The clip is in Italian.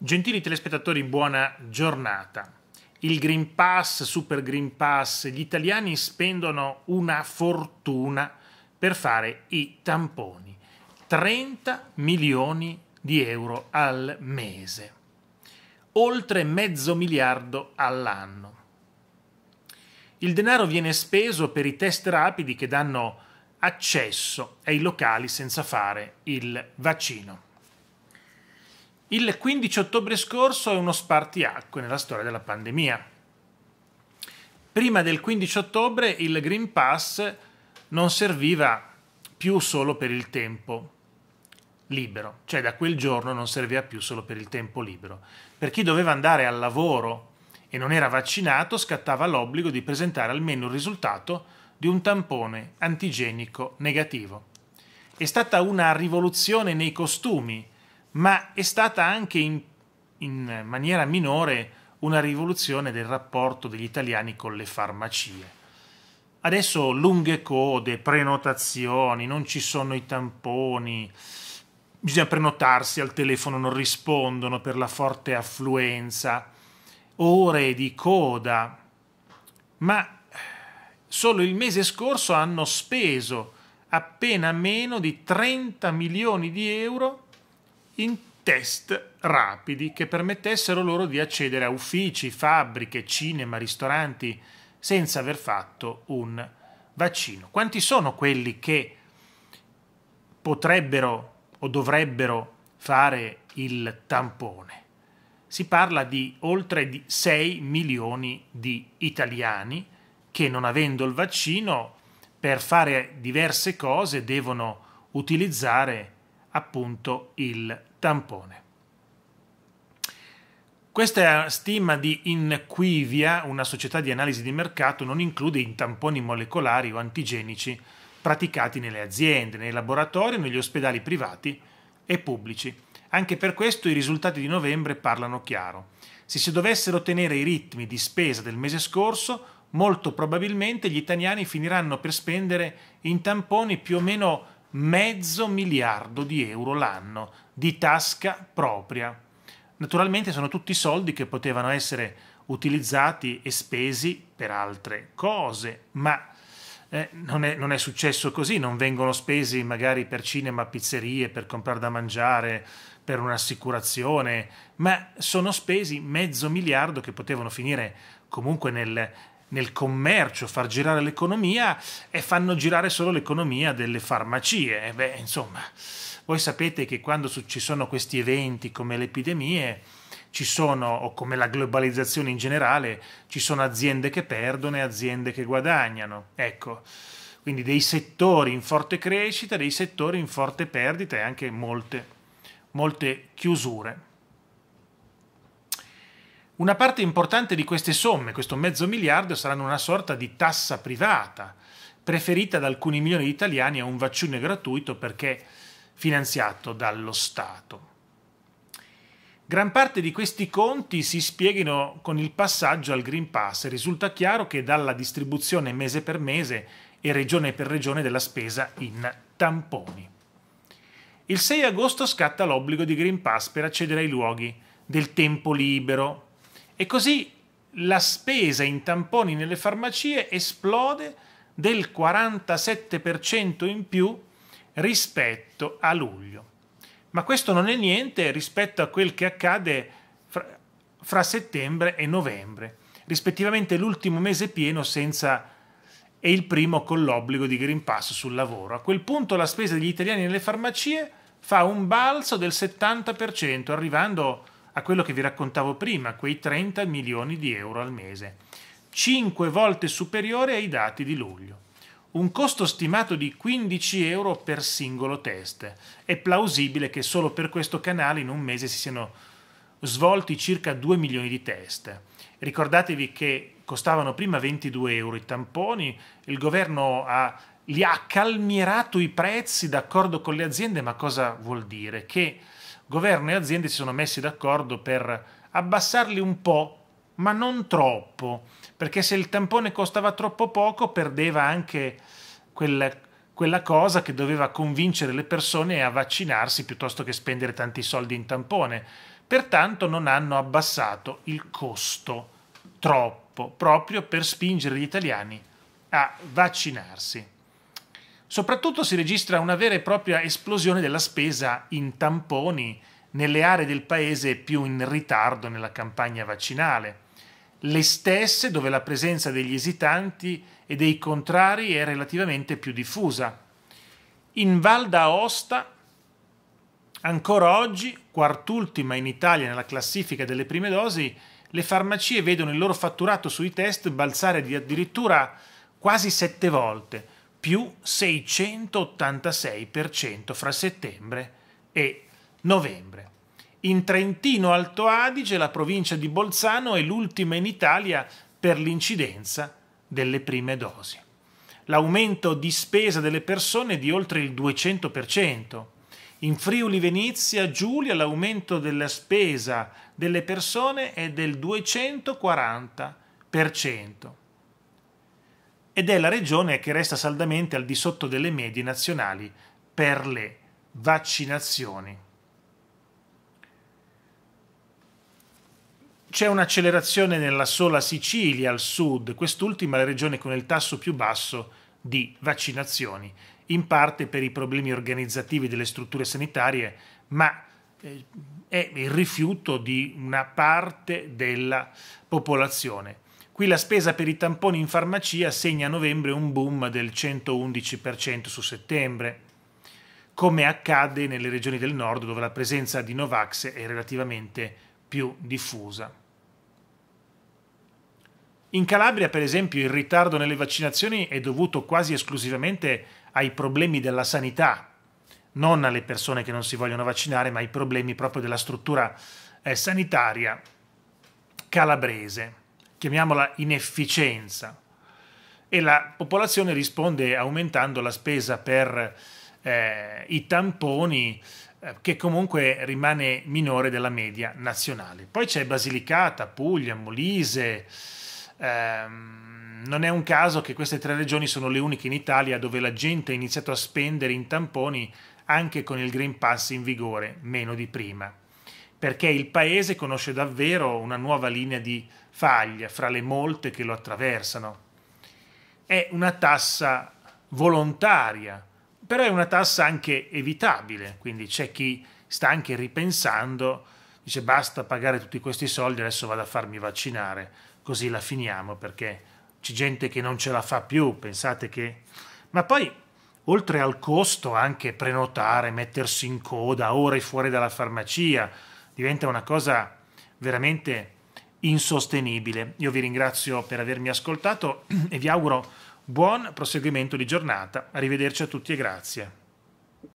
Gentili telespettatori, buona giornata. Il Green Pass, Super Green Pass, gli italiani spendono una fortuna per fare i tamponi. 30 milioni di euro al mese, oltre mezzo miliardo all'anno. Il denaro viene speso per i test rapidi che danno accesso ai locali senza fare il vaccino. Il 15 ottobre scorso è uno spartiacque nella storia della pandemia. Prima del 15 ottobre il Green Pass non serviva più solo per il tempo libero, cioè da quel giorno non serviva più solo per il tempo libero. Per chi doveva andare al lavoro e non era vaccinato scattava l'obbligo di presentare almeno il risultato di un tampone antigenico negativo. È stata una rivoluzione nei costumi ma è stata anche in, in maniera minore una rivoluzione del rapporto degli italiani con le farmacie. Adesso lunghe code, prenotazioni, non ci sono i tamponi, bisogna prenotarsi, al telefono non rispondono per la forte affluenza, ore di coda. Ma solo il mese scorso hanno speso appena meno di 30 milioni di euro in test rapidi che permettessero loro di accedere a uffici, fabbriche, cinema, ristoranti senza aver fatto un vaccino. Quanti sono quelli che potrebbero o dovrebbero fare il tampone? Si parla di oltre di 6 milioni di italiani che non avendo il vaccino per fare diverse cose devono utilizzare appunto il tampone. Questa stima di Inquivia, una società di analisi di mercato, non include i tamponi molecolari o antigenici praticati nelle aziende, nei laboratori, negli ospedali privati e pubblici. Anche per questo i risultati di novembre parlano chiaro. Se si dovessero tenere i ritmi di spesa del mese scorso, molto probabilmente gli italiani finiranno per spendere in tamponi più o meno mezzo miliardo di euro l'anno di tasca propria. Naturalmente sono tutti soldi che potevano essere utilizzati e spesi per altre cose, ma eh, non, è, non, è, successo così, non vengono spesi magari per cinema, pizzerie, per comprare da mangiare, per un'assicurazione, ma sono spesi mezzo miliardo che potevano finire comunque nel, nel commercio, far girare l'economia e fanno girare solo l'economia delle farmacie. beh, insomma, voi sapete che quando ci sono questi eventi come le epidemie, ci sono, o come la globalizzazione in generale, ci sono aziende che perdono e aziende che guadagnano. Ecco, quindi dei settori in forte crescita, dei settori in forte perdita e anche molte, molte chiusure. Una parte importante di queste somme, questo mezzo miliardo, saranno una sorta di tassa privata, preferita da alcuni milioni di italiani a un vaccino gratuito perché finanziato dallo Stato. Gran parte di questi conti si spieghino con il passaggio al Green Pass. e Risulta chiaro che dalla distribuzione mese per mese e regione per regione della spesa in tamponi. Il 6 agosto scatta l'obbligo di Green Pass per accedere ai luoghi del tempo libero, e così la spesa in tamponi nelle farmacie esplode del 47% in più rispetto a luglio. Ma questo non è niente rispetto a quel che accade fra, fra settembre e novembre, rispettivamente l'ultimo mese pieno senza e il primo con l'obbligo di Green Pass sul lavoro. A quel punto la spesa degli italiani nelle farmacie fa un balzo del 70%, arrivando a a quello che vi raccontavo prima, quei 30 milioni di euro al mese, 5 volte superiore ai dati di luglio. Un costo stimato di 15 euro per singolo test. È plausibile che solo per questo canale in un mese si siano svolti circa 2 milioni di test. Ricordatevi che costavano prima 22 euro i tamponi, il governo ha, li ha calmierato i prezzi d'accordo con le aziende, ma cosa vuol dire? Che governo e aziende si sono messi d'accordo per abbassarli un po', ma non troppo, perché se il tampone costava troppo poco perdeva anche quella, quella cosa che doveva convincere le persone a vaccinarsi piuttosto che spendere tanti soldi in tampone. Pertanto non hanno abbassato il costo troppo, proprio per spingere gli italiani a vaccinarsi. Soprattutto si registra una vera e propria esplosione della spesa in tamponi nelle aree del paese più in ritardo nella campagna vaccinale, le stesse dove la presenza degli esitanti e dei contrari è relativamente più diffusa. In Val d'Aosta, ancora oggi, quart'ultima in Italia nella classifica delle prime dosi, le farmacie vedono il loro fatturato sui test balzare di addirittura quasi sette volte – più 686% fra settembre e novembre. In Trentino Alto Adige la provincia di Bolzano è l'ultima in Italia per l'incidenza delle prime dosi. L'aumento di spesa delle persone è di oltre il 200%. In Friuli Venezia Giulia l'aumento della spesa delle persone è del 240% ed è la regione che resta saldamente al di sotto delle medie nazionali per le vaccinazioni. C'è un'accelerazione nella sola Sicilia al sud, quest'ultima la regione con il tasso più basso di vaccinazioni, in parte per i problemi organizzativi delle strutture sanitarie, ma eh, è il rifiuto di una parte della popolazione. Qui la spesa per i tamponi in farmacia segna a novembre un boom del 111% su settembre, come accade nelle regioni del nord dove la presenza di Novax è relativamente più diffusa. In Calabria, per esempio, il ritardo nelle vaccinazioni è dovuto quasi esclusivamente ai problemi della sanità, non alle persone che non si vogliono vaccinare, ma ai problemi proprio della struttura eh, sanitaria calabrese chiamiamola inefficienza. E la popolazione risponde aumentando la spesa per eh, i tamponi eh, che comunque rimane minore della media nazionale. Poi c'è Basilicata, Puglia, Molise. Ehm, non è un caso che queste tre regioni sono le uniche in Italia dove la gente ha iniziato a spendere in tamponi anche con il Green Pass in vigore, meno di prima, perché il paese conosce davvero una nuova linea di faglia fra le molte che lo attraversano. È una tassa volontaria, però è una tassa anche evitabile, quindi c'è chi sta anche ripensando, dice basta pagare tutti questi soldi, adesso vado a farmi vaccinare, così la finiamo perché c'è gente che non ce la fa più, pensate che... Ma poi, oltre al costo, anche prenotare, mettersi in coda, ore fuori dalla farmacia, diventa una cosa veramente insostenibile. Io vi ringrazio per avermi ascoltato e vi auguro buon proseguimento di giornata. Arrivederci a tutti e grazie.